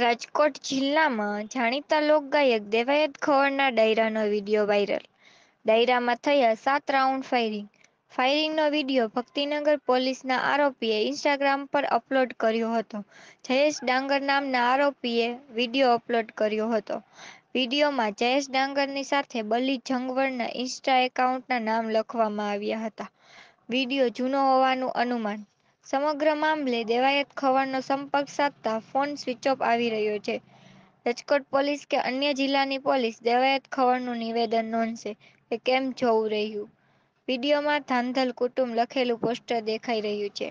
રાજકોટ જિલ્લામાં જાણીતા લોકગાયક દેવાયત ખવડના ડાયરાનો વિડીયો વાયરલ ડાયરામાં થયા સાત રાઉન્ડ ફાયરિંગ ફાયરિંગનો વિડીયો ભક્તિનગર પોલીસના આરોપીએ ઇન્સ્ટાગ્રામ પર અપલોડ કર્યો હતો જયેશ ડાંગર નામના આરોપીએ વિડીયો અપલોડ કર્યો હતો વિડીયોમાં જયેશ ડાંગરની સાથે બલી જંગવડના ઇન્સ્ટા એકાઉન્ટના નામ લખવામાં આવ્યા હતા વિડીયો જૂનો હોવાનું અનુમાન સમગ્ર મામલે દેવાયત ખવડનો સંપર્ક સાધતા ફોન સ્વિચ ઓફ આવી રહ્યો છે રાજકોટ પોલીસ કે અન્ય જિલ્લાની પોલીસ દેવાયત ખવડનું નિવેદન નોંધશે કે કેમ જવું રહ્યું વિડીયોમાં ધાંધલ કુટુંબ લખેલું પોસ્ટર દેખાઈ રહ્યું છે